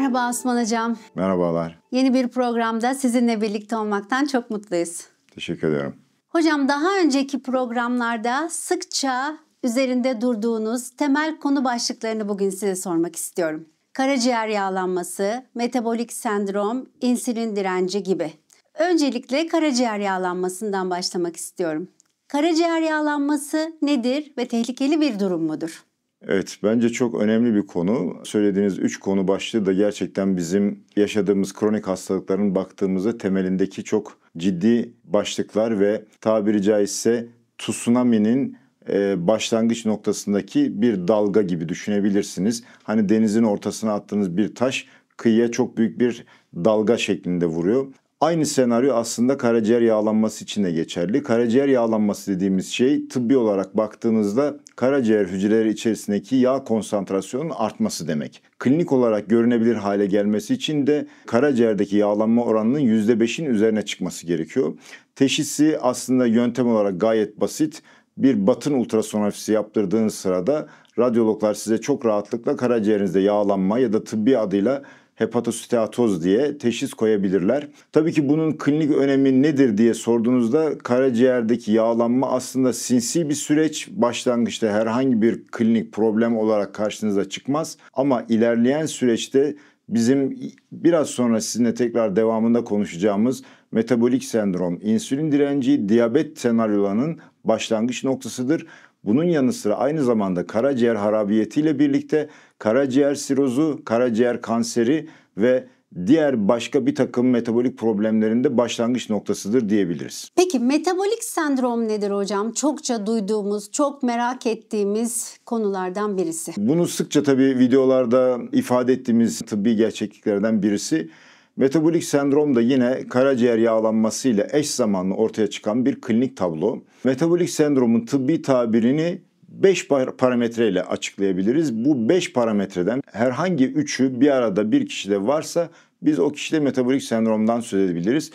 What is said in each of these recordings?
Merhaba Osman Hocam. Merhabalar. Yeni bir programda sizinle birlikte olmaktan çok mutluyuz. Teşekkür ederim. Hocam daha önceki programlarda sıkça üzerinde durduğunuz temel konu başlıklarını bugün size sormak istiyorum. Karaciğer yağlanması, metabolik sendrom, insülin direnci gibi. Öncelikle karaciğer yağlanmasından başlamak istiyorum. Karaciğer yağlanması nedir ve tehlikeli bir durum mudur? Evet, bence çok önemli bir konu. Söylediğiniz üç konu başlığı da gerçekten bizim yaşadığımız kronik hastalıkların baktığımızda temelindeki çok ciddi başlıklar ve tabiri caizse tsunami'nin e, başlangıç noktasındaki bir dalga gibi düşünebilirsiniz. Hani denizin ortasına attığınız bir taş kıyıya çok büyük bir dalga şeklinde vuruyor. Aynı senaryo aslında karaciğer yağlanması için de geçerli. Karaciğer yağlanması dediğimiz şey tıbbi olarak baktığınızda karaciğer hücreleri içerisindeki yağ konsantrasyonunun artması demek. Klinik olarak görünebilir hale gelmesi için de karaciğerdeki yağlanma oranının %5'in üzerine çıkması gerekiyor. Teşhisi aslında yöntem olarak gayet basit. Bir batın ultrasonografisi yaptırdığınız sırada radyologlar size çok rahatlıkla karaciğerinizde yağlanma ya da tıbbi adıyla hepatositatoz diye teşhis koyabilirler. Tabii ki bunun klinik önemi nedir diye sorduğunuzda karaciğerdeki yağlanma aslında sinsi bir süreç. Başlangıçta herhangi bir klinik problem olarak karşınıza çıkmaz ama ilerleyen süreçte bizim biraz sonra sizinle tekrar devamında konuşacağımız metabolik sendrom, insülin direnci, diyabet senaryolarının başlangıç noktasıdır. Bunun yanı sıra aynı zamanda karaciğer harabiyetiyle birlikte karaciğer sirozu, karaciğer kanseri ve diğer başka bir takım metabolik problemlerinde başlangıç noktasıdır diyebiliriz. Peki metabolik sendrom nedir hocam? Çokça duyduğumuz, çok merak ettiğimiz konulardan birisi. Bunu sıkça tabii videolarda ifade ettiğimiz tıbbi gerçekliklerden birisi. Metabolik sendrom da yine karaciğer yağlanmasıyla eş zamanlı ortaya çıkan bir klinik tablo. Metabolik sendromun tıbbi tabirini 5 parametreyle açıklayabiliriz. Bu 5 parametreden herhangi üçü bir arada bir kişide varsa biz o kişide metabolik sendromdan söz edebiliriz.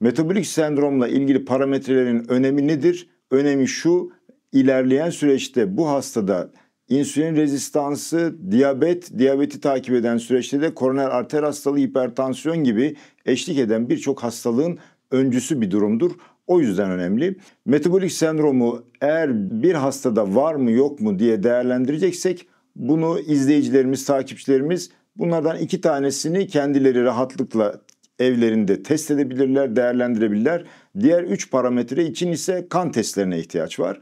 Metabolik sendromla ilgili parametrelerin önemi nedir? Önemi şu, ilerleyen süreçte bu hastada insülin rezistansı, diyabet, diyabeti takip eden süreçte de koroner arter hastalığı, hipertansiyon gibi eşlik eden birçok hastalığın öncüsü bir durumdur. O yüzden önemli. Metabolik sendromu eğer bir hastada var mı yok mu diye değerlendireceksek bunu izleyicilerimiz, takipçilerimiz bunlardan iki tanesini kendileri rahatlıkla evlerinde test edebilirler, değerlendirebilirler. Diğer üç parametre için ise kan testlerine ihtiyaç var.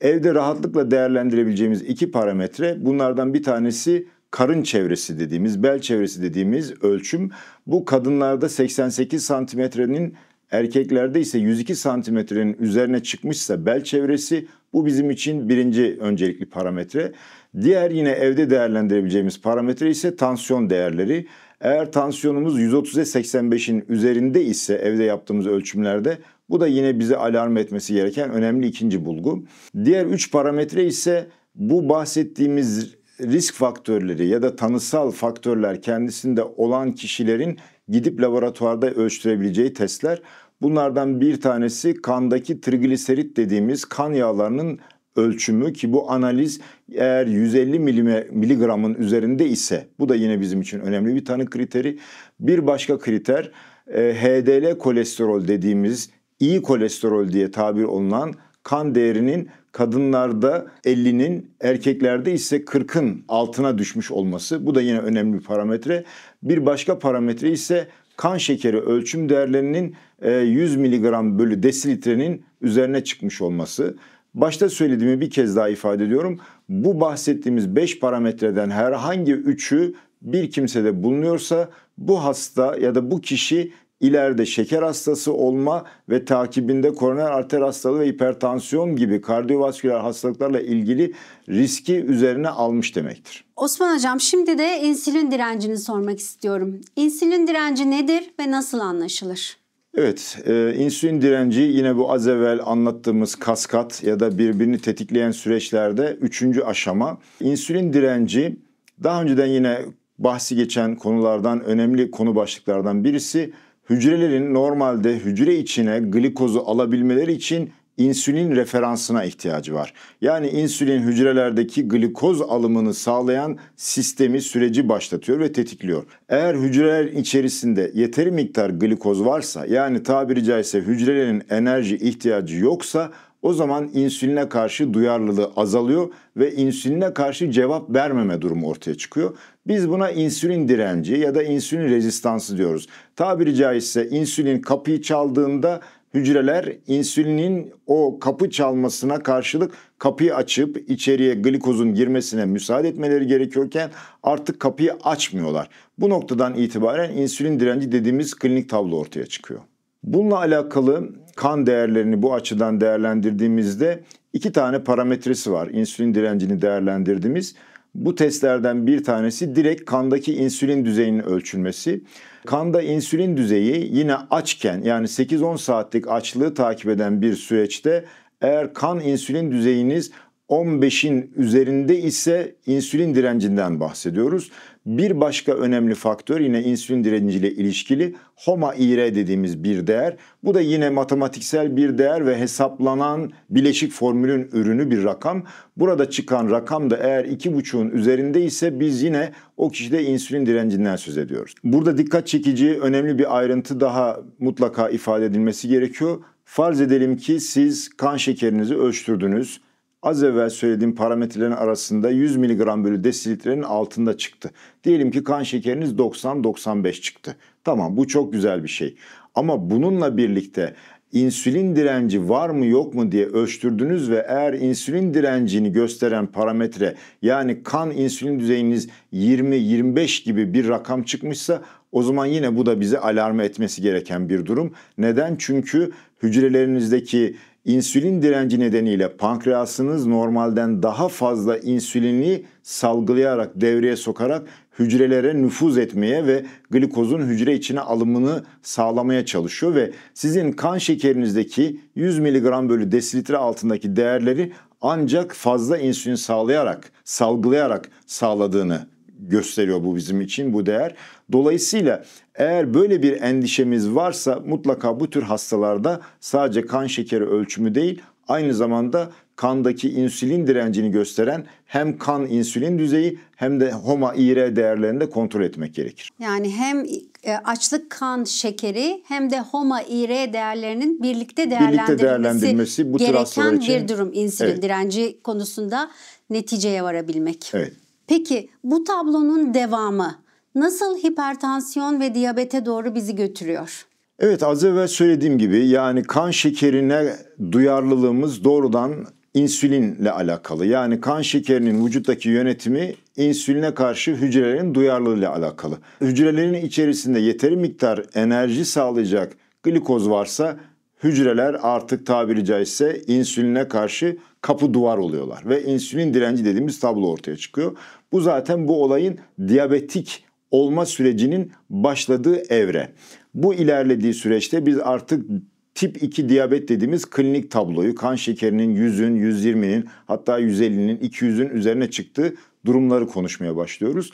Evde rahatlıkla değerlendirebileceğimiz iki parametre bunlardan bir tanesi karın çevresi dediğimiz, bel çevresi dediğimiz ölçüm. Bu kadınlarda 88 santimetrenin Erkeklerde ise 102 santimetrenin üzerine çıkmışsa bel çevresi bu bizim için birinci öncelikli parametre. Diğer yine evde değerlendirebileceğimiz parametre ise tansiyon değerleri. Eğer tansiyonumuz 130'e 85'in üzerinde ise evde yaptığımız ölçümlerde bu da yine bize alarm etmesi gereken önemli ikinci bulgu. Diğer üç parametre ise bu bahsettiğimiz risk faktörleri ya da tanısal faktörler kendisinde olan kişilerin gidip laboratuvarda ölçtürebileceği testler. Bunlardan bir tanesi kandaki trigliserit dediğimiz kan yağlarının ölçümü ki bu analiz eğer 150 milime, miligramın üzerinde ise bu da yine bizim için önemli bir tanı kriteri. Bir başka kriter e, HDL kolesterol dediğimiz iyi kolesterol diye tabir olunan kan değerinin kadınlarda 50'nin erkeklerde ise 40'ın altına düşmüş olması. Bu da yine önemli bir parametre. Bir başka parametre ise kan şekeri ölçüm değerlerinin 100 e, mg bölü desilitrenin üzerine çıkmış olması. Başta söylediğimi bir kez daha ifade ediyorum. Bu bahsettiğimiz 5 parametreden herhangi üçü bir kimsede bulunuyorsa bu hasta ya da bu kişi ileride şeker hastası olma ve takibinde koroner arter hastalığı ve hipertansiyon gibi kardiyovasküler hastalıklarla ilgili riski üzerine almış demektir. Osman Hocam şimdi de insülin direncini sormak istiyorum. İnsülin direnci nedir ve nasıl anlaşılır? Evet, e, insülin direnci yine bu az evvel anlattığımız kaskat ya da birbirini tetikleyen süreçlerde üçüncü aşama. İnsülin direnci daha önceden yine bahsi geçen konulardan önemli konu başlıklardan birisi hücrelerin normalde hücre içine glikozu alabilmeleri için insülin referansına ihtiyacı var. Yani insülin hücrelerdeki glikoz alımını sağlayan sistemi süreci başlatıyor ve tetikliyor. Eğer hücreler içerisinde yeteri miktar glikoz varsa yani tabiri caizse hücrelerin enerji ihtiyacı yoksa o zaman insüline karşı duyarlılığı azalıyor ve insüline karşı cevap vermeme durumu ortaya çıkıyor. Biz buna insülin direnci ya da insülin rezistansı diyoruz. Tabiri caizse insülin kapıyı çaldığında hücreler insülinin o kapı çalmasına karşılık kapıyı açıp içeriye glikozun girmesine müsaade etmeleri gerekiyorken artık kapıyı açmıyorlar. Bu noktadan itibaren insülin direnci dediğimiz klinik tablo ortaya çıkıyor. Bununla alakalı kan değerlerini bu açıdan değerlendirdiğimizde iki tane parametresi var. İnsülin direncini değerlendirdiğimiz. Bu testlerden bir tanesi direkt kandaki insülin düzeyinin ölçülmesi. Kanda insülin düzeyi yine açken yani 8-10 saatlik açlığı takip eden bir süreçte eğer kan insülin düzeyiniz 15'in üzerinde ise insülin direncinden bahsediyoruz. Bir başka önemli faktör yine insülin direnciyle ilişkili HOMA IR dediğimiz bir değer. Bu da yine matematiksel bir değer ve hesaplanan bileşik formülün ürünü bir rakam. Burada çıkan rakam da eğer 2,5'un üzerinde ise biz yine o kişide insülin direncinden söz ediyoruz. Burada dikkat çekici önemli bir ayrıntı daha mutlaka ifade edilmesi gerekiyor. Farz edelim ki siz kan şekerinizi ölçtürdünüz az evvel söylediğim parametrelerin arasında 100 mg bölü desilitrenin altında çıktı. Diyelim ki kan şekeriniz 90-95 çıktı. Tamam bu çok güzel bir şey. Ama bununla birlikte insülin direnci var mı yok mu diye ölçtürdünüz ve eğer insülin direncini gösteren parametre yani kan insülin düzeyiniz 20-25 gibi bir rakam çıkmışsa o zaman yine bu da bizi alarm etmesi gereken bir durum. Neden? Çünkü hücrelerinizdeki insülin direnci nedeniyle pankreasınız normalden daha fazla insülini salgılayarak, devreye sokarak hücrelere nüfuz etmeye ve glikozun hücre içine alımını sağlamaya çalışıyor ve sizin kan şekerinizdeki 100 mg bölü desilitre altındaki değerleri ancak fazla insülin sağlayarak, salgılayarak sağladığını gösteriyor bu bizim için bu değer. Dolayısıyla eğer böyle bir endişemiz varsa mutlaka bu tür hastalarda sadece kan şekeri ölçümü değil aynı zamanda kandaki insülin direncini gösteren hem kan insülin düzeyi hem de HOMA IR değerlerini de kontrol etmek gerekir. Yani hem e, açlık kan şekeri hem de HOMA IR değerlerinin birlikte değerlendirilmesi, birlikte değerlendirilmesi bu gereken için, bir durum insülin evet. direnci konusunda neticeye varabilmek. Evet. Peki bu tablonun devamı nasıl hipertansiyon ve diyabete doğru bizi götürüyor? Evet az evvel söylediğim gibi yani kan şekerine duyarlılığımız doğrudan insülinle alakalı. Yani kan şekerinin vücuttaki yönetimi insüline karşı hücrelerin duyarlılığıyla alakalı. Hücrelerin içerisinde yeteri miktar enerji sağlayacak glikoz varsa hücreler artık tabiri caizse insüline karşı kapı duvar oluyorlar ve insülin direnci dediğimiz tablo ortaya çıkıyor. Bu zaten bu olayın diyabetik olma sürecinin başladığı evre. Bu ilerlediği süreçte biz artık tip 2 diyabet dediğimiz klinik tabloyu kan şekerinin 100'ün, 120'nin hatta 150'nin, 200'ün üzerine çıktığı durumları konuşmaya başlıyoruz.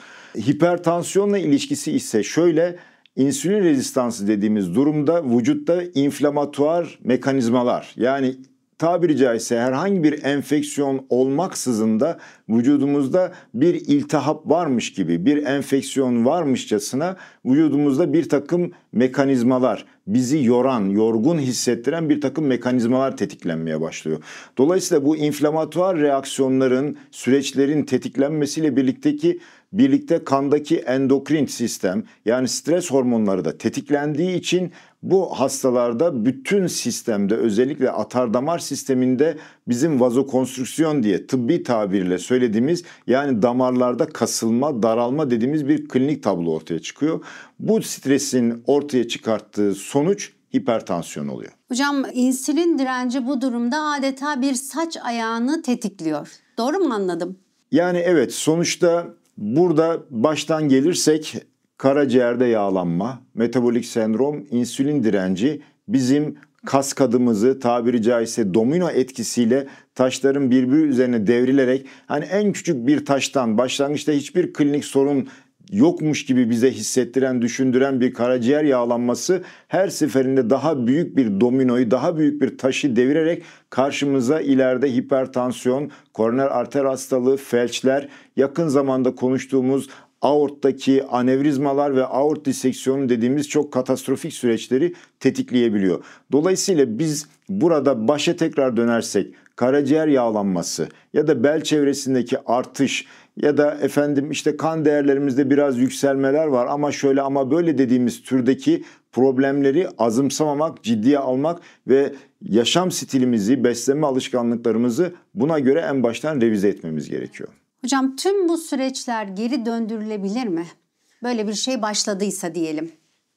Hipertansiyonla ilişkisi ise şöyle insülin rezistansı dediğimiz durumda vücutta inflamatuar mekanizmalar yani tabiri caizse herhangi bir enfeksiyon olmaksızın da vücudumuzda bir iltihap varmış gibi, bir enfeksiyon varmışçasına vücudumuzda bir takım mekanizmalar, bizi yoran, yorgun hissettiren bir takım mekanizmalar tetiklenmeye başlıyor. Dolayısıyla bu inflamatuar reaksiyonların, süreçlerin tetiklenmesiyle birlikteki birlikte kandaki endokrin sistem yani stres hormonları da tetiklendiği için bu hastalarda bütün sistemde özellikle atardamar sisteminde bizim vazokonstrüksiyon diye tıbbi tabirle söylediğimiz yani damarlarda kasılma, daralma dediğimiz bir klinik tablo ortaya çıkıyor. Bu stresin ortaya çıkarttığı sonuç hipertansiyon oluyor. Hocam insülin direnci bu durumda adeta bir saç ayağını tetikliyor. Doğru mu anladım? Yani evet sonuçta burada baştan gelirsek karaciğerde yağlanma, metabolik sendrom, insülin direnci bizim kas kadımızı tabiri caizse domino etkisiyle taşların birbiri üzerine devrilerek hani en küçük bir taştan başlangıçta hiçbir klinik sorun yokmuş gibi bize hissettiren, düşündüren bir karaciğer yağlanması her seferinde daha büyük bir dominoyu, daha büyük bir taşı devirerek karşımıza ileride hipertansiyon, koroner arter hastalığı, felçler, yakın zamanda konuştuğumuz aorttaki anevrizmalar ve aort diseksiyonu dediğimiz çok katastrofik süreçleri tetikleyebiliyor. Dolayısıyla biz burada başa tekrar dönersek karaciğer yağlanması ya da bel çevresindeki artış ya da efendim işte kan değerlerimizde biraz yükselmeler var ama şöyle ama böyle dediğimiz türdeki problemleri azımsamamak, ciddiye almak ve yaşam stilimizi, beslenme alışkanlıklarımızı buna göre en baştan revize etmemiz gerekiyor. Hocam tüm bu süreçler geri döndürülebilir mi? Böyle bir şey başladıysa diyelim.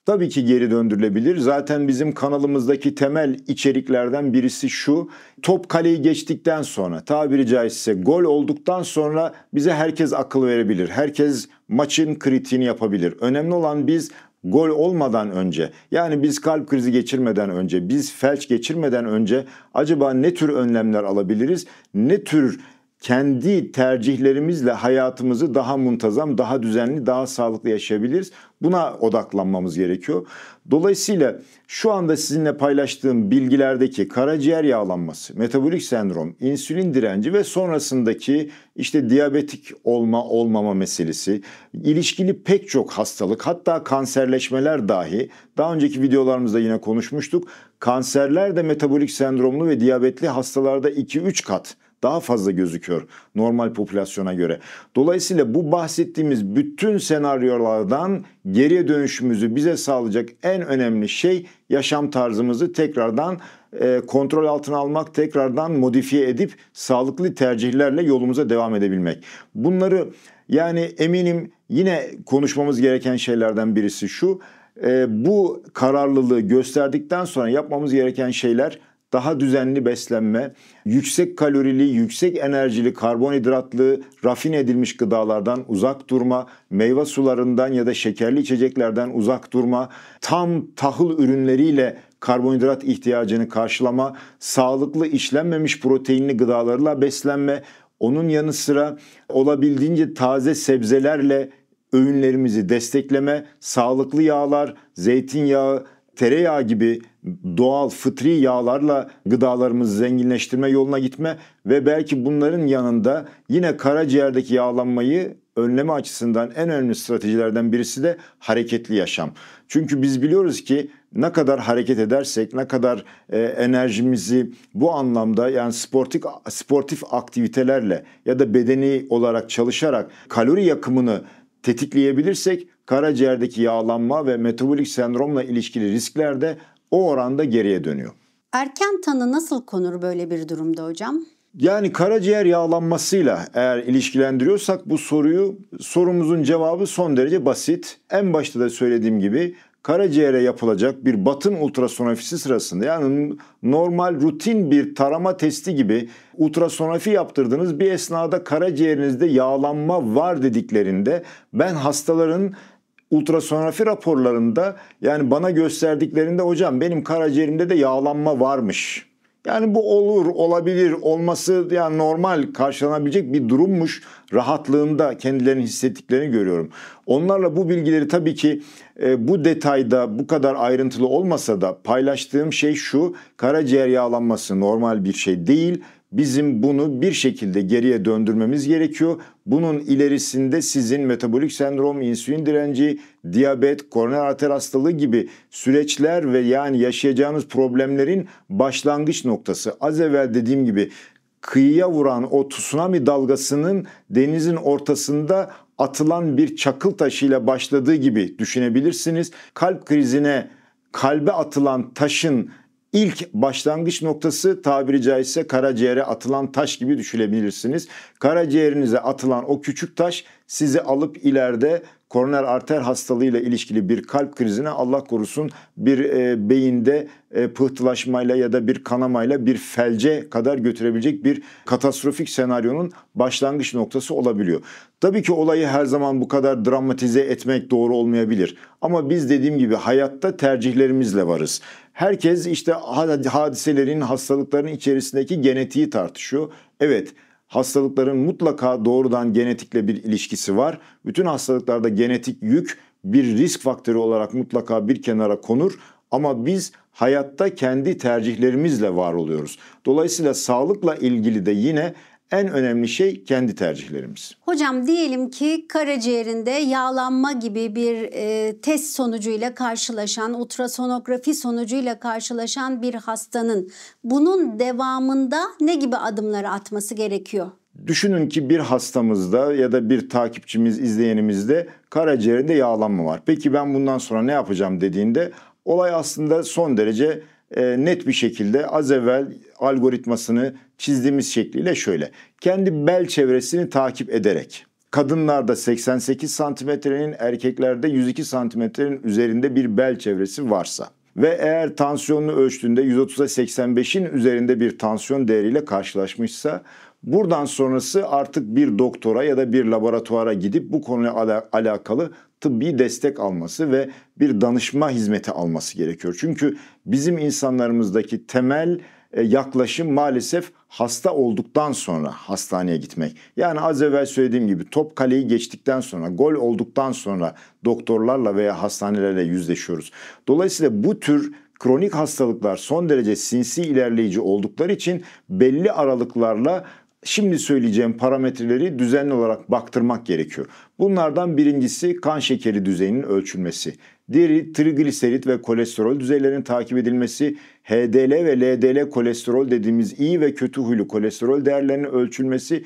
Tabii ki geri döndürülebilir. Zaten bizim kanalımızdaki temel içeriklerden birisi şu. Top kaleyi geçtikten sonra tabiri caizse gol olduktan sonra bize herkes akıl verebilir. Herkes maçın kritiğini yapabilir. Önemli olan biz gol olmadan önce yani biz kalp krizi geçirmeden önce biz felç geçirmeden önce acaba ne tür önlemler alabiliriz? Ne tür kendi tercihlerimizle hayatımızı daha muntazam, daha düzenli, daha sağlıklı yaşayabiliriz. Buna odaklanmamız gerekiyor. Dolayısıyla şu anda sizinle paylaştığım bilgilerdeki karaciğer yağlanması, metabolik sendrom, insülin direnci ve sonrasındaki işte diyabetik olma olmama meselesi, ilişkili pek çok hastalık hatta kanserleşmeler dahi daha önceki videolarımızda yine konuşmuştuk. Kanserler de metabolik sendromlu ve diyabetli hastalarda 2-3 kat daha fazla gözüküyor normal popülasyona göre. Dolayısıyla bu bahsettiğimiz bütün senaryolardan geriye dönüşümüzü bize sağlayacak en önemli şey yaşam tarzımızı tekrardan e, kontrol altına almak, tekrardan modifiye edip sağlıklı tercihlerle yolumuza devam edebilmek. Bunları yani eminim yine konuşmamız gereken şeylerden birisi şu. E, bu kararlılığı gösterdikten sonra yapmamız gereken şeyler daha düzenli beslenme, yüksek kalorili, yüksek enerjili, karbonhidratlı, rafine edilmiş gıdalardan uzak durma, meyve sularından ya da şekerli içeceklerden uzak durma, tam tahıl ürünleriyle karbonhidrat ihtiyacını karşılama, sağlıklı işlenmemiş proteinli gıdalarla beslenme, onun yanı sıra olabildiğince taze sebzelerle öğünlerimizi destekleme, sağlıklı yağlar, zeytinyağı, tereyağı gibi doğal fıtri yağlarla gıdalarımızı zenginleştirme yoluna gitme ve belki bunların yanında yine karaciğerdeki yağlanmayı önleme açısından en önemli stratejilerden birisi de hareketli yaşam. Çünkü biz biliyoruz ki ne kadar hareket edersek, ne kadar e, enerjimizi bu anlamda yani sportif sportif aktivitelerle ya da bedeni olarak çalışarak kalori yakımını tetikleyebilirsek karaciğerdeki yağlanma ve metabolik sendromla ilişkili riskler de o oranda geriye dönüyor. Erken tanı nasıl konur böyle bir durumda hocam? Yani karaciğer yağlanmasıyla eğer ilişkilendiriyorsak bu soruyu sorumuzun cevabı son derece basit. En başta da söylediğim gibi karaciğere yapılacak bir batın ultrasonografisi sırasında yani normal rutin bir tarama testi gibi ultrasonografi yaptırdığınız bir esnada karaciğerinizde yağlanma var dediklerinde ben hastaların ultrasonografi raporlarında yani bana gösterdiklerinde hocam benim karaciğerimde de yağlanma varmış. Yani bu olur, olabilir, olması yani normal karşılanabilecek bir durummuş rahatlığında kendilerini hissettiklerini görüyorum. Onlarla bu bilgileri tabii ki e, bu detayda bu kadar ayrıntılı olmasa da paylaştığım şey şu karaciğer yağlanması normal bir şey değil Bizim bunu bir şekilde geriye döndürmemiz gerekiyor. Bunun ilerisinde sizin metabolik sendrom, insülin direnci, diyabet, koroner arter hastalığı gibi süreçler ve yani yaşayacağınız problemlerin başlangıç noktası. Az evvel dediğim gibi kıyıya vuran o tsunami dalgasının denizin ortasında atılan bir çakıl taşıyla başladığı gibi düşünebilirsiniz. Kalp krizine kalbe atılan taşın ilk başlangıç noktası tabiri caizse karaciğere atılan taş gibi düşünebilirsiniz. Karaciğerinize atılan o küçük taş sizi alıp ileride koroner arter hastalığıyla ilişkili bir kalp krizine Allah korusun bir e, beyinde e, pıhtılaşmayla ya da bir kanamayla bir felce kadar götürebilecek bir katastrofik senaryonun başlangıç noktası olabiliyor. Tabii ki olayı her zaman bu kadar dramatize etmek doğru olmayabilir. Ama biz dediğim gibi hayatta tercihlerimizle varız. Herkes işte hadiselerin, hastalıkların içerisindeki genetiği tartışıyor. Evet, hastalıkların mutlaka doğrudan genetikle bir ilişkisi var. Bütün hastalıklarda genetik yük bir risk faktörü olarak mutlaka bir kenara konur ama biz hayatta kendi tercihlerimizle var oluyoruz. Dolayısıyla sağlıkla ilgili de yine en önemli şey kendi tercihlerimiz. Hocam diyelim ki karaciğerinde yağlanma gibi bir e, test sonucuyla karşılaşan, ultrasonografi sonucuyla karşılaşan bir hastanın bunun devamında ne gibi adımları atması gerekiyor? Düşünün ki bir hastamızda ya da bir takipçimiz, izleyenimizde karaciğerinde yağlanma var. Peki ben bundan sonra ne yapacağım dediğinde olay aslında son derece e, net bir şekilde az evvel algoritmasını çizdiğimiz şekliyle şöyle. Kendi bel çevresini takip ederek kadınlarda 88 santimetrenin erkeklerde 102 santimetrenin üzerinde bir bel çevresi varsa ve eğer tansiyonunu ölçtüğünde 130'a 85'in üzerinde bir tansiyon değeriyle karşılaşmışsa Buradan sonrası artık bir doktora ya da bir laboratuvara gidip bu konuyla alakalı tıbbi destek alması ve bir danışma hizmeti alması gerekiyor. Çünkü bizim insanlarımızdaki temel e, yaklaşım maalesef hasta olduktan sonra hastaneye gitmek. Yani az evvel söylediğim gibi top kaleyi geçtikten sonra, gol olduktan sonra doktorlarla veya hastanelerle yüzleşiyoruz. Dolayısıyla bu tür kronik hastalıklar son derece sinsi ilerleyici oldukları için belli aralıklarla şimdi söyleyeceğim parametreleri düzenli olarak baktırmak gerekiyor. Bunlardan birincisi kan şekeri düzeyinin ölçülmesi. Diğeri trigliserit ve kolesterol düzeylerinin takip edilmesi, HDL ve LDL kolesterol dediğimiz iyi ve kötü huylu kolesterol değerlerinin ölçülmesi,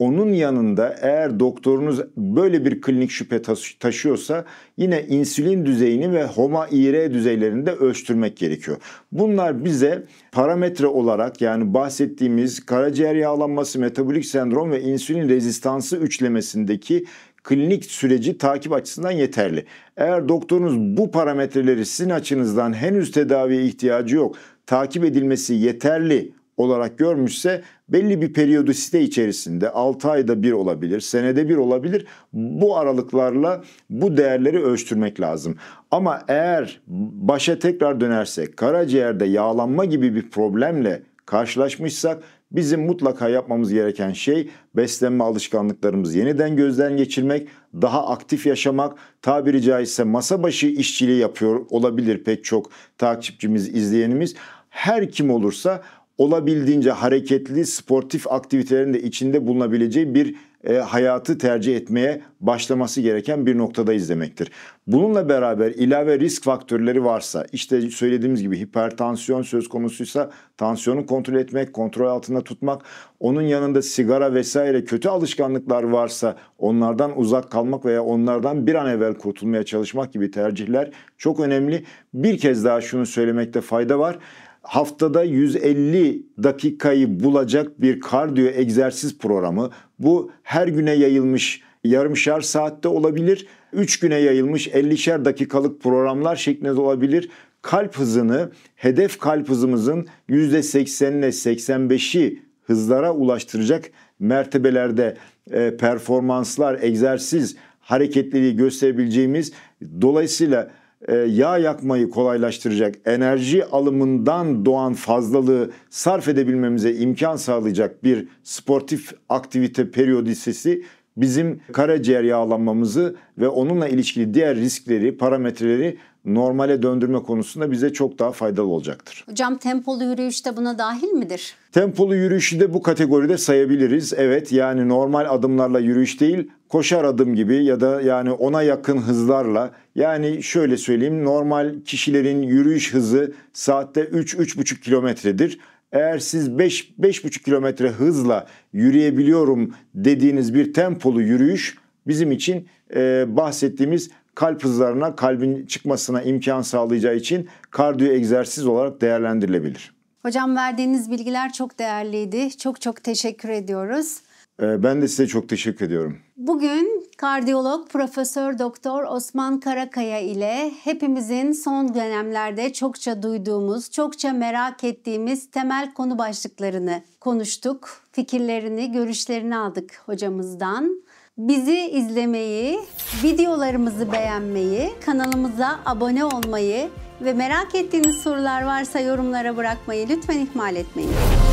onun yanında eğer doktorunuz böyle bir klinik şüphe taşıyorsa yine insülin düzeyini ve homa IR düzeylerini de ölçtürmek gerekiyor. Bunlar bize parametre olarak yani bahsettiğimiz karaciğer yağlanması, metabolik sendrom ve insülin rezistansı üçlemesindeki klinik süreci takip açısından yeterli. Eğer doktorunuz bu parametreleri sizin açınızdan henüz tedaviye ihtiyacı yok, takip edilmesi yeterli olarak görmüşse belli bir periyodisite içerisinde 6 ayda bir olabilir, senede bir olabilir. Bu aralıklarla bu değerleri ölçtürmek lazım. Ama eğer başa tekrar dönersek karaciğerde yağlanma gibi bir problemle karşılaşmışsak bizim mutlaka yapmamız gereken şey beslenme alışkanlıklarımızı yeniden gözden geçirmek, daha aktif yaşamak, tabiri caizse masa başı işçiliği yapıyor olabilir pek çok takipçimiz, izleyenimiz. Her kim olursa olabildiğince hareketli sportif aktivitelerin de içinde bulunabileceği bir e, hayatı tercih etmeye başlaması gereken bir noktada izlemektir. Bununla beraber ilave risk faktörleri varsa işte söylediğimiz gibi hipertansiyon söz konusuysa tansiyonu kontrol etmek, kontrol altında tutmak, onun yanında sigara vesaire kötü alışkanlıklar varsa onlardan uzak kalmak veya onlardan bir an evvel kurtulmaya çalışmak gibi tercihler çok önemli. Bir kez daha şunu söylemekte fayda var haftada 150 dakikayı bulacak bir kardiyo egzersiz programı. Bu her güne yayılmış yarımşar saatte olabilir. 3 güne yayılmış 50'şer dakikalık programlar şeklinde olabilir. Kalp hızını hedef kalp hızımızın %80'ine 85'i hızlara ulaştıracak mertebelerde e, performanslar, egzersiz hareketliliği gösterebileceğimiz dolayısıyla e, yağ yakmayı kolaylaştıracak, enerji alımından doğan fazlalığı sarf edebilmemize imkan sağlayacak bir sportif aktivite periyodisesi bizim karaciğer yağlanmamızı ve onunla ilişkili diğer riskleri, parametreleri normale döndürme konusunda bize çok daha faydalı olacaktır. Hocam tempolu yürüyüş de buna dahil midir? Tempolu yürüyüşü de bu kategoride sayabiliriz. Evet yani normal adımlarla yürüyüş değil koşar adım gibi ya da yani ona yakın hızlarla yani şöyle söyleyeyim normal kişilerin yürüyüş hızı saatte 3-3,5 kilometredir. Eğer siz 5 5,5 kilometre hızla yürüyebiliyorum dediğiniz bir tempolu yürüyüş bizim için e, bahsettiğimiz kalp hızlarına, kalbin çıkmasına imkan sağlayacağı için kardiyo egzersiz olarak değerlendirilebilir. Hocam verdiğiniz bilgiler çok değerliydi. Çok çok teşekkür ediyoruz. Ee, ben de size çok teşekkür ediyorum. Bugün kardiyolog Profesör Doktor Osman Karakaya ile hepimizin son dönemlerde çokça duyduğumuz, çokça merak ettiğimiz temel konu başlıklarını konuştuk. Fikirlerini, görüşlerini aldık hocamızdan. Bizi izlemeyi, videolarımızı beğenmeyi, kanalımıza abone olmayı ve merak ettiğiniz sorular varsa yorumlara bırakmayı lütfen ihmal etmeyin.